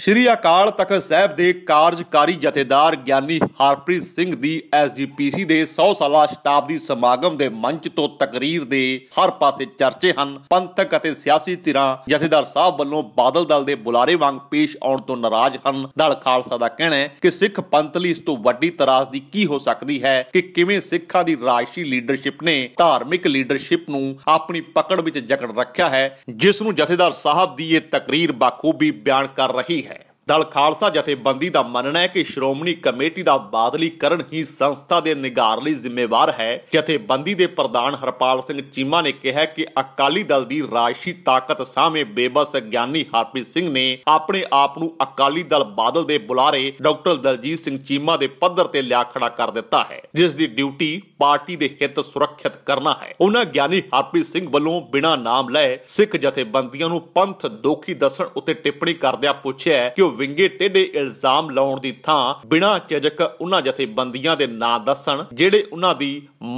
ਸ਼੍ਰੀ ਅਕਾਲ ਤਖਤ ਸਾਹਿਬ ਦੇ ਕਾਰਜਕਾਰੀ ਜਥੇਦਾਰ ਗਿਆਨੀ ਹਰਪ੍ਰੀਤ ਸਿੰਘ ਦੀ ਐਸਜੀਪੀਸੀ ਦੇ 100 ਸਾਲਾ ਸ਼ਤਾਬਦੀ ਸਮਾਗਮ ਦੇ ਮੰਚ ਤੋਂ ਤਕਰੀਰ ਦੇ ਹਰ ਪਾਸੇ ਚਰਚੇ ਹਨ ਪੰਥਕ ਅਤੇ ਸਿਆਸੀ ਧਿਰਾਂ ਜਥੇਦਾਰ ਸਾਹਿਬ ਵੱਲੋਂ ਬਾਦਲ ਦਲ ਦੇ ਬੁਲਾਰੇ ਵਾਂਗ ਪੇਸ਼ ਆਉਣ ਤੋਂ ਨਾਰਾਜ਼ ਹਨ ਦਲ ਖਾਲਸਾ ਦਾ ਕਹਿਣਾ ਹੈ ਕਿ ਸਿੱਖ ਪੰਥ ਲਈ ਇਸ ਤੋਂ ਵੱਡੀ ਤਰਾਸ ਦੀ ਕੀ ਹੋ ਸਕਦੀ ਹੈ ਕਿ ਕਿਵੇਂ ਸਿੱਖਾਂ ਦੀ ਰਾਜਸੀ ਲੀਡਰਸ਼ਿਪ ਨੇ ਧਾਰਮਿਕ ਲੀਡਰਸ਼ਿਪ ਨੂੰ ਆਪਣੀ ਪਕੜ ਵਿੱਚ ਜਕੜ ਰੱਖਿਆ ਹੈ ਜਿਸ ਨੂੰ ਜਥੇਦਾਰ ਸਾਹਿਬ ਦੀ ਇਹ ਤਕਰੀਰ ਬਾਖੂਬੀ ਬਿਆਨ ਕਰ ਰਹੀ ਹੈ ਦਲ ਖਾਲਸਾ ਜਥੇਬੰਦੀ ਦਾ ਮੰਨਣਾ ਹੈ ਕਿ ਸ਼੍ਰੋਮਣੀ ਕਮੇਟੀ ਦਾ ਬਾਦਲੀ ਕਰਨ ਹੀ ਸੰਸਥਾ ਦੇ ਨਿਗਾਰ ਲਈ ਜ਼ਿੰਮੇਵਾਰ ਹੈ ਜਥੇਬੰਦੀ ਦੇ ਪ੍ਰਧਾਨ ਹਰਪਾਲ ਸਿੰਘ ਚੀਮਾ ਨੇ ਕਿਹਾ ਕਿ ਅਕਾਲੀ ਦਲ ਦੀ ਰਾਸ਼ੀ ਤਾਕਤ ਸਾਹਮਣੇ ਬੇਬਸ ਗਿਆਨੀ ਹਰਪ੍ਰੀਤ ਸਿੰਘ ਨੇ ਆਪਣੇ ਆਪ ਨੂੰ ਅਕਾਲੀ ਦਲ ਬਾਦਲ ਦੇ ਬੁਲਾਰੇ ਡਾਕਟਰ ਦਲਜੀਤ ਸਿੰਘ ਚੀਮਾ ਦੇ ਪੱਧਰ ਤੇ ਲਿਆ ਖੜਾ ਕਰ ਦਿੱਤਾ ਹੈ ਜਿਸ ਦੀ ਡਿਊਟੀ ਪਾਰਟੀ ਦੇ ਹਿੱਤ ਸੁਰੱਖਿਅਤ ਕਰਨਾ ਹੈ ਉਹਨਾਂ ਗਿਆਨੀ ਹਰਪ੍ਰੀਤ ਸਿੰਘ ਵੱਲੋਂ ਬਿਨਾ ਨਾਮ ਲਏ ਸਿੱਖ ਜਥੇਬੰਦੀਆਂ ਨੂੰ ਪੰਥ ਦੋਖੀ ਦੱਸਣ ਉੱਤੇ ਟਿੱਪਣੀ ਕਰਦਿਆਂ ਪੁੱਛਿਆ ਕਿ ਉਹ ਵਿੰਗੇ ਟੇਡੇ ਇਲਜ਼ਾਮ ਲਾਉਣ ਦੀ ਥਾਂ ਬਿਨਾਂ ਚਜਕ ਉਹਨਾਂ ਜਥੇਬੰਦੀਆਂ ਦੇ ਨਾਂ ਦੱਸਣ ਜਿਹੜੇ ਉਹਨਾਂ ਦੀ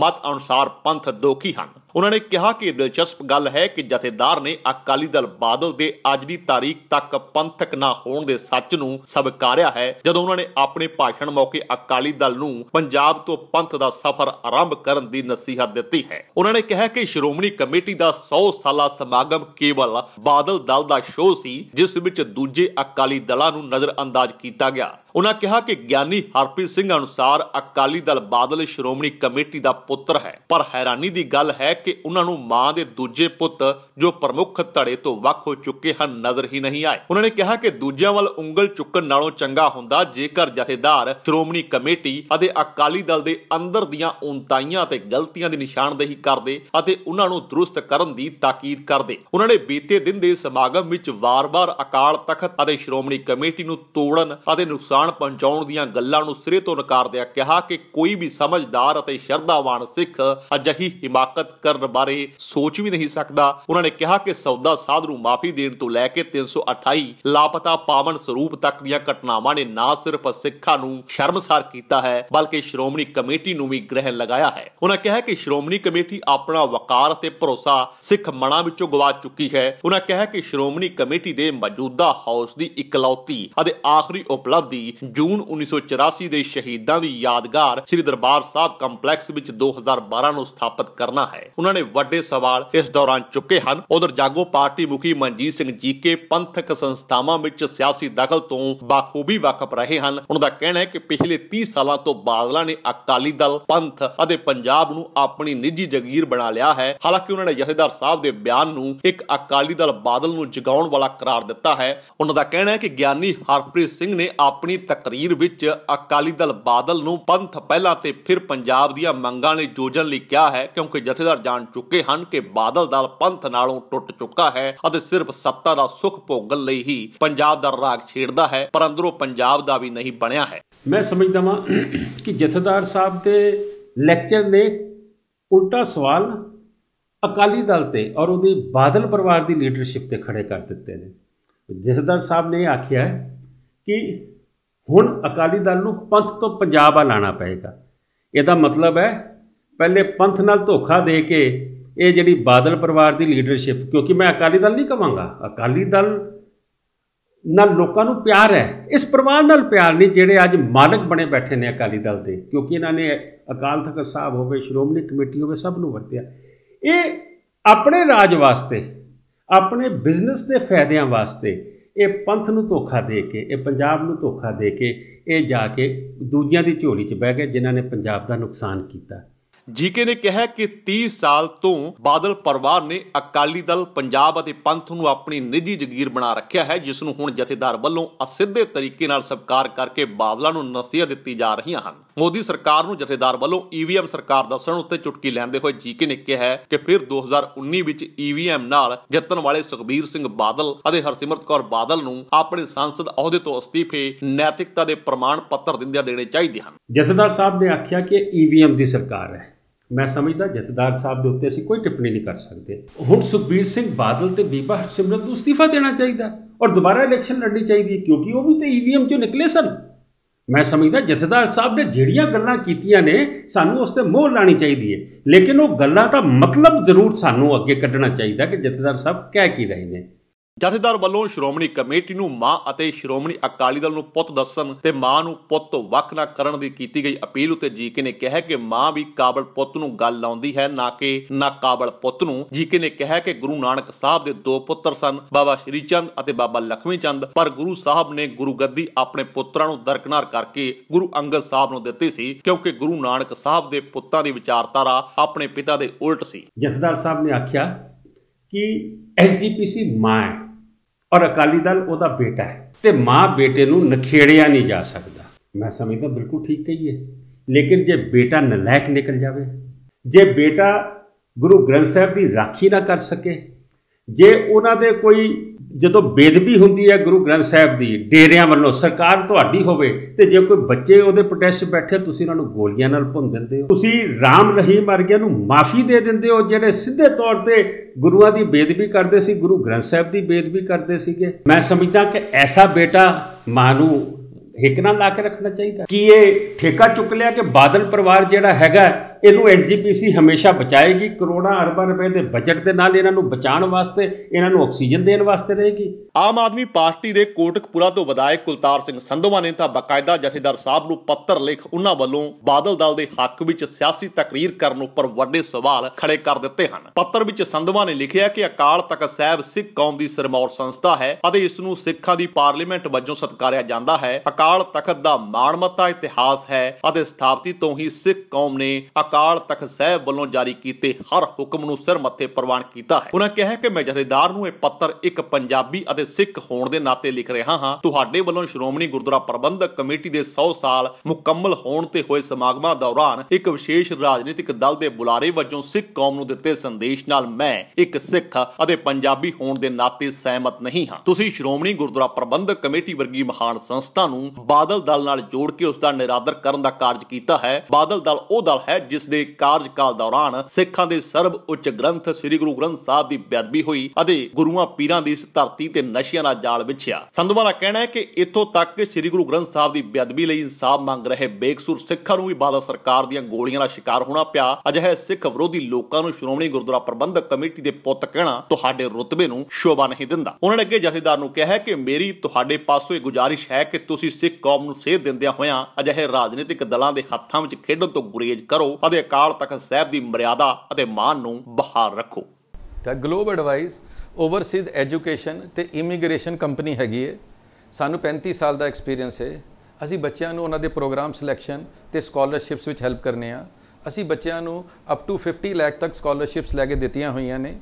ਮਤ ਅਨੁਸਾਰ ਪੰਥ ਦੋਖੀ ਹਨ ਉਹਨਾਂ ਨੇ ਕਿਹਾ ਕਿ ਦਿਲਚਸਪ ਗੱਲ ਹੈ ਕਿ ਜਥੇਦਾਰ ਨੇ ਅਕਾਲੀ ਦਲ ਬਾਦਲ ਦੇ ਅੱਜ ਦੀ ਤਾਰੀਖ ਤੱਕ ਪੰਥਕ ਨਾ ਹੋਣ ਦੇ ਸੱਚ ਨੂੰ ਸਵਕਾਰਿਆ ਹੈ ਜਦੋਂ ਉਹਨਾਂ ਨੇ ਆਪਣੇ ਭਾਸ਼ਣ ਮੌਕੇ ਅਕਾਲੀ ਦਲ ਨੂੰ ਪੰਜਾਬ ਤੋਂ ਪੰਥ ਦਾ ਸਫ਼ਰ ਆਰੰਭ ਕਰਨ ਦੀ ਨਸੀਹਤ ਦਿੱਤੀ ਹੈ ਉਹਨਾਂ ਨੇ ਕਿਹਾ ਕਿ ਸ਼੍ਰੋਮਣੀ ਕਮੇਟੀ ਦਾ 100 ਸਾਲਾ ਸਮਾਗਮ ਕੇਵਲ ਬਾਦਲ ਦਲ ਦਾ ਸ਼ੋਅ ਸੀ ਜਿਸ ਵਿੱਚ ਦੂਜੇ ਅਕਾਲੀ ਦਲਾਂ ਨੂੰ ਨਜ਼ਰਅੰਦਾਜ਼ ਕੀਤਾ ਗਿਆ ਉਹਨਾਂ ਕਿਹਾ ਕਿ ਗਿਆਨੀ ਹਰਪ੍ਰੀਤ ਸਿੰਘ ਅਨੁਸਾਰ ਅਕਾਲੀ ਦਲ ਬਾਦਲ ਸ਼੍ਰੋਮਣੀ ਕਮੇਟੀ ਦਾ ਪੁੱਤਰ ਹੈ ਪਰ ਹੈਰਾਨੀ ਦੀ ਗੱਲ ਹੈ ਕਿ ਉਹਨਾਂ ਨੂੰ ਮਾਂ ਦੇ ਦੂਜੇ ਪੁੱਤ ਜੋ ਪ੍ਰਮੁੱਖ ਧੜੇ ਤੋਂ ਵੱਖ ਹੋ ਚੁੱਕੇ ਹਨ ਨਜ਼ਰ ਹੀ ਨਹੀਂ ਆਏ ਉਹਨਾਂ ਨੇ ਕਿਹਾ ਕਿ ਦੂਜਿਆਂ ਵੱਲ ਉਂਗਲ ਚੁੱਕਣ ਨਾਲੋਂ ਚੰਗਾ ਹੁੰਦਾ ਜੇਕਰ ਜਥੇਦਾਰ ਸ਼੍ਰੋਮਣੀ ਕਮੇਟੀ ਅਤੇ ਅਕਾਲੀ ਦਲ ਦੇ ਅੰਦਰ ਦੀਆਂ ਉਨਤਾਈਆਂ ਤੇ ਗਲਤੀਆਂ ਦੀ ਨਿਸ਼ਾਨਦੇਹੀ ਕਰਦੇ ਅਤੇ ਉਹਨਾਂ ਨੂੰ ਦਰੁਸਤ ਕਰਨ ਦੀ ਤਾਕੀਦ ਕਰਦੇ ਉਹਨਾਂ ਨੇ ਬੀਤੇ ਦਿਨ ਦੇ ਸਮਾਗਮ ਵਿੱਚ ਵਾਰ-ਵਾਰ ਅਕਾਲ ਤਖਤ ਅਤੇ ਸ਼੍ਰੋਮਣੀ ਕਮੇਟੀ ਨੂੰ ਤੋੜਨ ਅਤੇ ਨੁਕਸਾਨ ਨੁਕਸਾਨ ਪਹੁੰਚਾਉਣ ਦੀਆਂ ਗੱਲਾਂ ਨੂੰ ਸਿਰੇ ਤੋਂ ਨਕਾਰਦਿਆਂ ਕਿਹਾ ਕਿ ਕੋਈ ਵੀ ਸਮਝਦਾਰ ਅਤੇ ਸ਼ਰਧਾਵਾਨ ਸਿੱਖ ਅਜਹੀ ਹਿਮਾਕਤ ਕਰਨ ਬਾਰੇ ਸੋਚ ਵੀ ਨਹੀਂ ਸਕਦਾ ਉਹਨਾਂ ਨੇ ਕਿਹਾ ਕਿ ਸੌਦਾ ਸਾਧ ਨੂੰ ਮਾਫੀ ਦੇਣ ਤੋਂ ਲੈ ਕੇ 328 ਲਾਪਤਾ ਪਾਵਨ ਸਰੂਪ ਤੱਕ ਦੀਆਂ ਘਟਨਾਵਾਂ ਨੇ ਨਾ ਸਿਰਫ ਸਿੱਖਾਂ ਨੂੰ ਸ਼ਰਮਸਾਰ ਕੀਤਾ ਹੈ ਬਲਕਿ ਸ਼੍ਰੋਮਣੀ ਕਮੇਟੀ ਨੂੰ ਵੀ ਗ੍ਰਹਿਣ ਲਗਾਇਆ ਹੈ ਉਹਨਾਂ ਕਿਹਾ ਕਿ ਸ਼੍ਰੋਮਣੀ ਕਮੇਟੀ ਆਪਣਾ ਵਕਾਰ ਅਤੇ ਭਰੋਸਾ ਸਿੱਖ ਮਨਾਂ ਵਿੱਚੋਂ ਗਵਾ ਚੁੱਕੀ ਹੈ ਉਹਨਾਂ ਕਿਹਾ ਕਿ ਸ਼੍ਰੋਮਣੀ ਕਮੇਟੀ ਦੇ ਮੌਜੂਦਾ ਹਾਊਸ ਦੀ ਇਕਲੌਤੀ ਅਤੇ ਆਖਰੀ ਉਪਲਬਧੀ ਲਈ ਜੂਨ 1984 ਦੇ ਸ਼ਹੀਦਾਂ ਦੀ ਯਾਦਗਾਰ ਸ੍ਰੀ ਦਰਬਾਰ ਸਾਹਿਬ ਕੰਪਲੈਕਸ ਵਿੱਚ 2012 ਨੂੰ ਸਥਾਪਿਤ ਕਰਨਾ ਹੈ ਉਹਨਾਂ ਨੇ ਵੱਡੇ ਸਵਾਲ ਇਸ ਦੌਰਾਨ ਚੁੱਕੇ ਹਨ ਉਧਰ ਜਾਗੋ ਪਾਰਟੀ ਮੁਖੀ ਮਨਜੀਤ ਸਿੰਘ ਜੀਕੇ ਪੰਥਕ ਸੰਸਥਾਵਾਂ ਵਿੱਚ ਸਿਆਸੀ ਦਖਲ ਤੋਂ ਬਾਖੂਬੀ ਵਾਕਫ ਰਹੇ ਹਨ ਉਹਨਾਂ ਦਾ ਕਹਿਣਾ ਹੈ ਕਿ ਪਿਛਲੇ 30 ਸਾਲਾਂ ਤੋਂ ਬਾਦਲਾਂ ਨੇ ਅਕਾਲੀ ਦਲ ਪੰਥ ਅਤੇ ਪੰਜਾਬ ਨੂੰ ਆਪਣੀ ਨਿੱਜੀ ਜਗੀਰ ਬਣਾ ਲਿਆ ਹੈ ਹਾਲਾਂਕਿ ਉਹਨਾਂ ਨੇ ਜਥੇਦਾਰ ਸਾਹਿਬ ਦੇ ਬਿਆਨ ਨੂੰ ਇੱਕ ਅਕਾਲੀ ਦਲ ਬਾਦਲ ਨੂੰ ਜਗਾਉਣ ਵਾਲਾ ਕਰਾਰ ਦਿੱਤਾ ਹੈ ਉਹਨਾਂ ਦਾ ਕਹਿਣਾ ਹੈ ਕਿ ਗਿਆਨੀ ਹਰਪ੍ਰੀਤ ਸਿੰਘ ਨੇ ਆਪਣੀ ਤਕਰੀਰ ਵਿੱਚ ਅਕਾਲੀ ਦਲ ਬਾਦਲ ਨੂੰ ਪੰਥ ਪਹਿਲਾਂ ਤੇ ਫਿਰ ਪੰਜਾਬ ਦੀਆਂ ਮੰਗਾਂ ਲਈ ਜੋਜਨ ਲਈ ਕਿਹਾ ਹੈ ਕਿਉਂਕਿ ਜਥੇਦਾਰ ਜਾਣ ਚੁੱਕੇ ਹਨ ਕਿ ਬਾਦਲ ਦਲ ਪੰਥ ਨਾਲੋਂ ਟੁੱਟ ਚੁੱਕਾ ਹੈ ਅਤੇ ਸਿਰਫ ਸੱਤਾ ਦਾ ਸੁਖ ਭੋਗਣ ਲਈ ਹੀ ਪੰਜਾਬ ਦਾ ਰਾਗ ਛੇੜਦਾ ਹੈ ਪਰ ਅੰਦਰੋਂ ਪੰਜਾਬ ਦਾ ਵੀ ਨਹੀਂ ਬਣਿਆ ਹੈ ਮੈਂ ਸਮਝਦਾ ਹਾਂ ਕਿ ਜਥੇਦਾਰ ਸਾਹਿਬ ਦੇ ਲੈਕਚਰ ਨੇ ਉਲਟਾ ਸਵਾਲ ਅਕਾਲੀ ਦਲ ਤੇ ਔਰ ਉਹਦੇ ਬਾਦਲ ਪਰਿਵਾਰ ਦੀ ਲੀਡਰਸ਼ਿਪ ਤੇ ਖੜੇ ਕਰ ਦਿੱਤੇ ਨੇ ਜਥੇਦਾਰ ਸਾਹਿਬ ਨੇ ਆਖਿਆ ਹੈ ਕਿ ਹੁਣ ਅਕਾਲੀ ਦਲ ਨੂੰ ਪੰਥ ਤੋਂ ਪੰਜਾਬ ਆ ਲਾਣਾ ਪਏਗਾ ਇਹਦਾ ਮਤਲਬ ਹੈ ਪਹਿਲੇ ਪੰਥ ਨਾਲ ਧੋਖਾ ਦੇ ਕੇ ਇਹ ਜਿਹੜੀ ਬਾਦਲ ਪਰਿਵਾਰ ਦੀ ਲੀਡਰਸ਼ਿਪ ਕਿਉਂਕਿ ਮੈਂ ਅਕਾਲੀ ਦਲ ਨਹੀਂ ਕਵਾਂਗਾ ਅਕਾਲੀ ਦਲ ਨਾਲ ਲੋਕਾਂ ਨੂੰ ਪਿਆਰ ਹੈ ਇਸ ਪਰਿਵਾਰ ਨਾਲ ਪਿਆਰ ਨਹੀਂ ਜਿਹੜੇ ਅੱਜ ਮਾਲਕ ਬਣੇ ਬੈਠੇ ਨੇ ਅਕਾਲੀ ਦਲ ਦੇ ਕਿਉਂਕਿ ਇਹਨਾਂ ਨੇ ਅਕਾਲ ਤਖਤ ਸਾਹਿਬ ਹੋਵੇ ਸ਼੍ਰੋਮਣੀ ਕਮੇਟੀ ਹੋਵੇ ਸਭ ਨੂੰ ਵਰਤਿਆ ਇਹ ਆਪਣੇ ਰਾਜ ਵਾਸਤੇ ਆਪਣੇ ਬਿਜ਼ਨਸ ਦੇ ਫਾਇਦਿਆਂ ਵਾਸਤੇ ਇਹ ਪੰਥ ਨੂੰ ਧੋਖਾ ਦੇ ਕੇ ਇਹ ਪੰਜਾਬ ਨੂੰ ਧੋਖਾ ਦੇ ਕੇ ਇਹ ਜਾ ਕੇ ਦੂਜਿਆਂ ਦੀ ਝੋਲੀ 'ਚ ਬਹਿ ਗਏ ਜਿਨ੍ਹਾਂ ਨੇ ਪੰਜਾਬ ਦਾ ਨੁਕਸਾਨ ਕੀਤਾ ਜੀਕੇ ਨੇ ਕਿਹਾ ਕਿ 30 ਸਾਲ ਤੋਂ ਬਾਦਲ ਪਰਿਵਾਰ ਨੇ ਅਕਾਲੀ ਦਲ ਪੰਜਾਬ ਅਤੇ ਪੰਥ ਨੂੰ ਆਪਣੀ ਨਿੱਜੀ ਜ਼ਗੀਰ ਬਣਾ ਰੱਖਿਆ ਹੈ ਜਿਸ ਨੂੰ ਹੁਣ ਜਥੇਦਾਰ ਵੱਲੋਂ ਅਸਿੱਧੇ ਤਰੀਕੇ ਨਾਲ ਸਵਕਾਰ ਕਰਕੇ ਬਾਦਲਾਂ ਨੂੰ ਨਸੀਹਤ ਦਿੱਤੀ ਜਾ ਰਹੀਆਂ ਹਨ ਮੋਦੀ ਸਰਕਾਰ ਨੂੰ ਜਥੇਦਾਰ ਵੱਲੋਂ ਈਵੀਐਮ ਸਰਕਾਰ ਦੱਸਣ ਉੱਤੇ ਚੁਟਕੀ ਲੈਂਦੇ ਹੋਏ ਜੀਕੇ ਨੇ ਕਿਹਾ ਕਿ ਫਿਰ 2019 ਵਿੱਚ ਈਵੀਐਮ ਨਾਲ ਜਿੱਤਣ ਵਾਲੇ ਸੁਖਬੀਰ ਸਿੰਘ ਬਾਦਲ ਅਤੇ ਹਰਸਿਮਰਤ ਕੌਰ ਬਾਦਲ ਨੂੰ ਆਪਣੇ ਸੰਸਦ ਅਹੁਦੇ ਤੋਂ ਅਸਤੀਫੇ ਨੈਤਿਕਤਾ ਦੇ ਪ੍ਰਮਾਣ ਪੱਤਰ ਦਿੰਦਿਆਂ ਦੇਣੇ ਚਾਹੀਦੇ ਹਨ ਜਥੇਦਾਰ ਸਾਹਿਬ ਨੇ ਆਖਿਆ ਕਿ ਈਵੀਐਮ ਦੀ ਸਰਕਾਰ ਹੈ ਮੈਂ ਸਮਝਦਾ ਜਥੇਦਾਰ ਸਾਹਿਬ ਦੇ ਉੱਤੇ ਅਸੀਂ ਕੋਈ ਟਿੱਪਣੀ ਨਹੀਂ ਕਰ ਸਕਦੇ ਹੁਣ ਸੁਖਬੀਰ ਸਿੰਘ ਬਾਦਲ ਤੇ ਬੀਬਾ ਹਰਸਿਮਰਤ ਨੂੰ ਅਸਤੀਫਾ ਦੇਣਾ ਚਾਹੀਦਾ ਔਰ ਦੁਬਾਰਾ ਇਲੈਕਸ਼ਨ ਲੜਨੀ ਚਾਹੀਦੀ ਹੈ ਕਿਉਂਕਿ ਉਹ ਵੀ ਤੇ ਈਵੀਐਮ e ਚੋਂ ਨਿਕਲੇ ਸਨ ਮੈਂ ਸਮਝਦਾ ਜਥੇਦਾਰ ਸਾਹਿਬ ਨੇ ਜਿਹੜੀਆਂ ਗੱਲਾਂ ਕੀਤੀਆਂ ਨੇ ਸਾਨੂੰ ਉਸ ਤੇ ਮੋਹਰ ਲਾਣੀ ਚਾਹੀਦੀ ਹੈ ਲੇਕਿਨ ਉਹ ਗੱਲਾਂ ਦਾ ਮਤਲਬ ਜ਼ਰੂਰ ਸਾਨੂੰ ਅੱਗੇ ਕੱਢਣਾ ਚਾਹੀਦਾ ਕਿ ਜਥੇਦਾਰ ਸਾਹਿਬ ਕਹਿ ਕੀ ਰਹੇ ਨੇ ਜਥੇਦਾਰ ਵੱਲੋਂ ਸ਼੍ਰੋਮਣੀ ਕਮੇਟੀ ਨੂੰ ਮਾਂ ਅਤੇ ਸ਼੍ਰੋਮਣੀ ਅਕਾਲੀ ਦਲ ਨੂੰ ਪੁੱਤ ਦੱਸਣ ਤੇ ਮਾਂ ਨੂੰ ਪੁੱਤ ਤੋਂ ਵੱਖ ਨਾ ਕਰਨ ਦੀ ਕੀਤੀ ਗਈ ਅਪੀਲ ਉਤੇ ਜੀਕੇ ਨੇ ਕਿਹਾ ਕਿ ਮਾਂ ਵੀ ਕਾਬਲ ਪੁੱਤ ਨੂੰ ਗੱਲ ਲਾਉਂਦੀ ਹੈ ਨਾ ਕਿ ਨਾ ਕਾਬਲ ਪੁੱਤ ਨੂੰ ਜੀਕੇ ਨੇ ਕਿਹਾ ਕਿ ਗੁਰੂ ਨਾਨਕ ਸਾਹਿਬ ਦੇ ਦੋ ਪੁੱਤਰ ਸਨ ਬਾਬਾ ਸ਼੍ਰੀ ਚੰਦ ਅਤੇ ਬਾਬਾ ਲਖਮੀ ਚੰਦ ਪਰ ਗੁਰੂ ਸਾਹਿਬ ਨੇ ਗੁਰੂ ਗੱਦੀ ਆਪਣੇ ਪੁੱਤਰਾਂ ਨੂੰ ਦਰਕਨਾਰ ਕਰਕੇ ਗੁਰੂ ਅੰਗਦ ਸਾਹਿਬ ਨੂੰ ਦਿੱਤੀ ਸੀ ਕਿਉਂਕਿ ਗੁਰੂ ਨਾਨਕ ਸਾਹਿਬ ਦੇ ਪੁੱਤਾਂ ਦੀ ਵਿਚਾਰਧਾਰਾ ਆਪਣੇ ਪਿਤਾ ਦੇ ਉਲਟ ਸੀ ਜਥੇਦਾਰ ਸਾਹਿਬ ਨੇ ਆਖਿਆ ਕਿ ਐਸਜੀਪੀਸੀ ਮਾਂ ਔਰ ਅਕਾਲੀ ਦਲ ਉਹਦਾ ਬੇਟਾ ਹੈ ਤੇ ਮਾਂ ਬੇਟੇ ਨੂੰ ਨਖੇੜਿਆ ਨਹੀਂ ਜਾ ਸਕਦਾ ਮੈਂ ਸਮਝਦਾ ਬਿਲਕੁਲ ਠੀਕ ਕਹੀਏ ਲੇਕਿਨ ਜੇ ਬੇਟਾ ਨਲਾਇਕ ਨਿਕਲ ਜਾਵੇ ਜੇ ਬੇਟਾ ਗੁਰੂ ਗ੍ਰੰਥ ਸਾਹਿਬ ਦੀ ਰਾਖੀ ਨਾ ਕਰ ਸਕੇ ਜੇ ਉਹਨਾਂ ਦੇ ਕੋਈ ਜਦੋਂ ਬੇਦਬੀ ਹੁੰਦੀ ਹੈ ਗੁਰੂ ਗ੍ਰੰਥ ਸਾਹਿਬ ਦੀ ਡੇਰਿਆਂ ਵੱਲੋਂ ਸਰਕਾਰ ਤੁਹਾਡੀ ਹੋਵੇ ਤੇ ਜੇ ਕੋਈ ਬੱਚੇ ਉਹਦੇ ਪ੍ਰੋਟੈਸਟ ਬੈਠੇ ਤੁਸੀਂ ਉਹਨਾਂ ਨੂੰ ਗੋਲੀਆਂ ਨਾਲ ਭੁੰਨ ਦਿੰਦੇ ਹੋ ਤੁਸੀਂ ਰਾਮ ਰਹੀਮ ਵਰਗਿਆਂ ਨੂੰ ਮਾਫੀ ਦੇ ਦਿੰਦੇ ਹੋ ਜਿਹੜੇ ਸਿੱਧੇ ਤੌਰ ਤੇ ਗੁਰੂਆਂ ਦੀ ਬੇਦਬੀ ਕਰਦੇ ਸੀ ਗੁਰੂ ਗ੍ਰੰਥ ਸਾਹਿਬ ਦੀ ਬੇਦਬੀ ਕਰਦੇ ਸੀਗੇ ਮੈਂ ਸਮਝਦਾ ਕਿ ਐਸਾ ਬੇਟਾ ਮਾਂ ਨੂੰ ਨਾਲ ਲਾ ਕੇ ਰੱਖਣਾ ਚਾਹੀਦਾ ਕਿ ਇਹ ਠੇਕਾ ਚੁੱਕ ਲਿਆ ਕਿ ਬਾਦਲ ਪਰਿਵਾਰ ਜਿਹੜਾ ਹੈਗਾ ਇਹਨੂੰ ਐਸਜੀਪੀਸੀ ਹਮੇਸ਼ਾ ਬਚਾਏਗੀ ਕਰੋੜਾਂ ਅਰਬਾਂ ਰੁਪਏ ਦੇ ਬਜਟ ਦੇ ਨਾਲ ਇਹਨਾਂ ਨੂੰ ਬਚਾਉਣ ਵਾਸਤੇ ਇਹਨਾਂ ਨੂੰ ਆਕਸੀਜਨ ਦੇਣ ਵਾਸਤੇ ਰਹੇਗੀ ਆਮ ਆਦਮੀ ਪਾਰਟੀ ਦੇ ਕੋਟਕਪੁਰਾ ਤੋਂ ਵਿਧਾਇਕ ਕੁਲਤਾਰ ਸਿੰਘ ਸੰਧਵਾ ਨੇ ਤਾਂ ਬਕਾਇਦਾ ਜਥੇਦਾਰ ਸਾਹਿਬ ਨੂੰ ਪੱਤਰ ਲਿਖ ਉਹਨਾਂ ਵੱਲੋਂ ਬਾਦਲ ਦਲ ਦੇ ਹੱਕ ਵਿੱਚ ਸਿਆਸੀ ਤਕਰੀਰ ਕਰਨ ਉੱਪਰ ਵੱਡੇ ਸਵਾਲ ਖੜੇ ਕਰ ਦਿੱਤੇ ਹਨ ਪੱਤਰ ਵਿੱਚ ਸੰਧਵਾ ਨੇ ਲਿਖਿਆ ਕਿ ਅਕਾਲ ਤਖਤ ਸਾਹਿਬ ਸਿੱਖ ਕੌਮ ਦੀ ਸਰਮੌਰ ਸੰਸਥਾ ਹੈ ਅਤੇ ਇਸ ਨੂੰ ਸਿੱਖਾਂ ਦੀ ਪਾਰਲੀਮੈਂਟ ਵੱਜੋਂ ਸਤਕਾਰਿਆ ਜਾਂਦਾ ਹੈ ਅਕਾਲ ਤਖਤ ਦਾ ਮਾਣਮੱਤਾ ਇਤਿਹਾਸ ਹੈ ਅਤੇ ਸਥਾਪਤੀ ਤੋਂ ਹੀ ਸਿੱਖ ਕੌਮ ਨੇ ਅਕਾਲ ਤਖਤ ਸਾਹਿਬ ਵੱਲੋਂ ਜਾਰੀ ਕੀਤੇ ਹਰ ਹੁਕਮ ਨੂੰ ਸਿਰ ਮੱਥੇ ਪ੍ਰਵਾਨ ਕੀਤਾ ਹੈ ਉਹਨਾਂ ਕਿਹਾ ਕਿ ਮੈਂ ਜਥੇਦਾਰ ਨੂੰ ਇਹ ਪੱਤਰ ਇੱਕ ਪੰਜਾਬੀ ਅਤੇ ਸਿੱਖ ਹੋਣ ਦੇ ਨਾਤੇ ਲਿਖ ਰਿਹਾ ਹਾਂ ਤੁਹਾਡੇ ਵੱਲੋਂ ਸ਼੍ਰੋਮਣੀ ਗੁਰਦੁਆਰਾ ਪ੍ਰਬੰਧਕ ਕਮੇਟੀ ਦੇ 100 ਸਾਲ ਮੁਕੰਮਲ ਹੋਣ ਤੇ ਹੋਏ ਸਮਾਗਮਾਂ ਦੌਰਾਨ ਇੱਕ ਵਿਸ਼ੇਸ਼ ਰਾਜਨੀਤਿਕ ਦਲ ਦੇ ਬੁਲਾਰੇ ਵਜੋਂ ਸਿੱਖ ਕੌਮ ਨੂੰ ਦਿੱਤੇ ਸੰਦੇਸ਼ ਨਾਲ ਮੈਂ ਇੱਕ ਸਿੱਖ ਅਤੇ ਪੰਜਾਬੀ ਹੋਣ ਦੇ ਨਾਤੇ ਸਹਿਮਤ ਨਹੀਂ ਹਾਂ ਤੁਸੀਂ ਸ਼੍ਰੋਮਣੀ ਗੁਰਦੁਆਰਾ ਪ੍ਰਬੰਧਕ ਕਮੇਟੀ ਵਰਗੀ ਮਹਾਨ ਸੰਸਥਾ ਨੂੰ ਬਾਦਲ ਦਲ ਨਾਲ ਜੋੜ ਕੇ ਉਸ ਦਾ ਨਿਰਾਦਰ ਕਰਨ ਦਾ ਕਾਰਜ ਕੀਤਾ ਹੈ ਬਾਦਲ ਦਲ ਉਹ ਦਲ ਹੈ ਜਿਸ ਜਿਸ ਦੇ ਕਾਰਜਕਾਲ ਦੌਰਾਨ ਸਿੱਖਾਂ ਦੇ ਸਰਬ ਉੱਚ ਗ੍ਰੰਥ ਸ੍ਰੀ ਗੁਰੂ ਗ੍ਰੰਥ ਸਾਹਿਬ ਦੀ ਬੇਅਦਬੀ ਹੋਈ ਅਤੇ ਗੁਰੂਆਂ ਪੀਰਾਂ ਦੀ ਇਸ ਧਰਤੀ ਤੇ ਨਸ਼ਿਆਂ ਦਾ ਜਾਲ ਵਿਛਿਆ ਸੰਧਵਾਲਾ ਦਾ ਕਹਿਣਾ ਹੈ ਕਿ ਇਥੋਂ ਤੱਕ ਕਿ ਸ੍ਰੀ ਗੁਰੂ ਗ੍ਰੰਥ ਸਾਹਿਬ ਦੀ ਬੇਅਦਬੀ ਲਈ ਇਨਸਾਫ ਮੰਗ ਰਹੇ ਬੇਕਸੂਰ ਸਿੱਖਾਂ ਨੂੰ ਵੀ ਬਾਦਲ ਸਰਕਾਰ ਦੀਆਂ ਗੋਲੀਆਂ ਦਾ ਸ਼ਿਕਾਰ ਹੋਣਾ ਪਿਆ ਅਜਿਹੇ ਸਿੱਖ ਵਿਰੋਧੀ ਲੋਕਾਂ ਨੂੰ ਸ਼੍ਰੋਮਣੀ ਗੁਰਦੁਆਰਾ ਪ੍ਰਬੰਧਕ ਕਮੇਟੀ ਦੇ ਪੁੱਤ ਕਹਿਣਾ ਤੁਹਾਡੇ ਰੁਤਬੇ ਨੂੰ ਸ਼ੋਭਾ ਨਹੀਂ ਦਿੰਦਾ ਉਹਨਾਂ ਨੇ ਅੱਗੇ ਜਥੇਦਾਰ ਨੂੰ ਕਿਹਾ ਹੈ ਕਿ ਮੇਰੀ ਤੁਹਾਡੇ ਪਾਸੋਂ ਇਹ ਗੁਜ਼ਾਰਿਸ਼ ਹੈ ਕਿ ਤੁਸੀਂ ਸਿੱਖ ਕੌਮ ਨੂੰ ਸੇਧ ਦਿੰਦਿਆਂ ਹੋਇਆਂ ਅਜਿਹੇ ਰਾਜਨੀਤਿਕ ਦਲਾਂ ਦੇ ਹੱਥਾਂ ਵਿੱਚ ਖੇਡਣ ਤੋਂ ਗੁਰੇਜ਼ ਕਰੋ ਅਦੇ ਕਾਲ ਤੱਕ ਸਾਹਿਬ ਦੀ ਮਰਿਆਦਾ ਅਤੇ ਮਾਨ ਨੂੰ ਬਹਾਲ ਰੱਖੋ ਤਾਂ ਗਲੋਬ ਐਡਵਾਈਸ ਓਵਰਸੀਜ਼ ਐਜੂਕੇਸ਼ਨ ਤੇ ਇਮੀਗ੍ਰੇਸ਼ਨ ਕੰਪਨੀ ਹੈਗੀ ਏ ਸਾਨੂੰ 35 ਸਾਲ ਦਾ ਐਕਸਪੀਰੀਅੰਸ ਹੈ ਅਸੀਂ ਬੱਚਿਆਂ ਨੂੰ ਉਹਨਾਂ ਦੇ ਪ੍ਰੋਗਰਾਮ ਸਿਲੈਕਸ਼ਨ ਤੇ ਸਕਾਲਰਸ਼ਿਪਸ ਵਿੱਚ ਹੈਲਪ ਕਰਨੇ ਆ ਅਸੀਂ ਬੱਚਿਆਂ ਨੂੰ ਅਪ ਟੂ 50 ਲੱਖ ਤੱਕ ਸਕਾਲਰਸ਼ਿਪਸ ਲੈ ਕੇ ਦਿੱਤੀਆਂ ਹੋਈਆਂ ਨੇ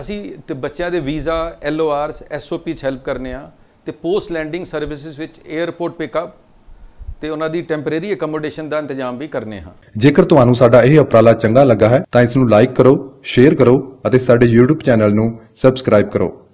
ਅਸੀਂ ਤੇ ਬੱਚਿਆਂ ਦੇ ਵੀਜ਼ਾ ਐਲਓਆਰਸ ਐਸਓਪੀ ਚ ਹੈਲਪ ਕਰਨੇ ਆ ਤੇ ਪੋਸਟ ਲੈਂਡਿੰਗ ਸਰਵਿਸਿਜ਼ ਵਿੱਚ 에어ਪੋਰਟ ਪਿਕਅਪ ਤੇ ਉਹਨਾਂ ਦੀ ਟੈਂਪਰੇਰੀ ਅਕਮੋਡੇਸ਼ਨ ਦਾ ਇੰਤਜ਼ਾਮ ਵੀ ਕਰਨੇ ਹਾਂ ਜੇਕਰ ਤੁਹਾਨੂੰ ਸਾਡਾ ਇਹ ਉਪਰਾਲਾ ਚੰਗਾ ਲੱਗਾ ਹੈ ਤਾਂ ਇਸ ਨੂੰ ਲਾਈਕ ਕਰੋ ਸ਼ੇਅਰ ਕਰੋ ਅਤੇ ਸਾਡੇ YouTube ਚੈਨਲ ਨੂੰ ਸਬਸਕ੍ਰਾਈਬ ਕਰੋ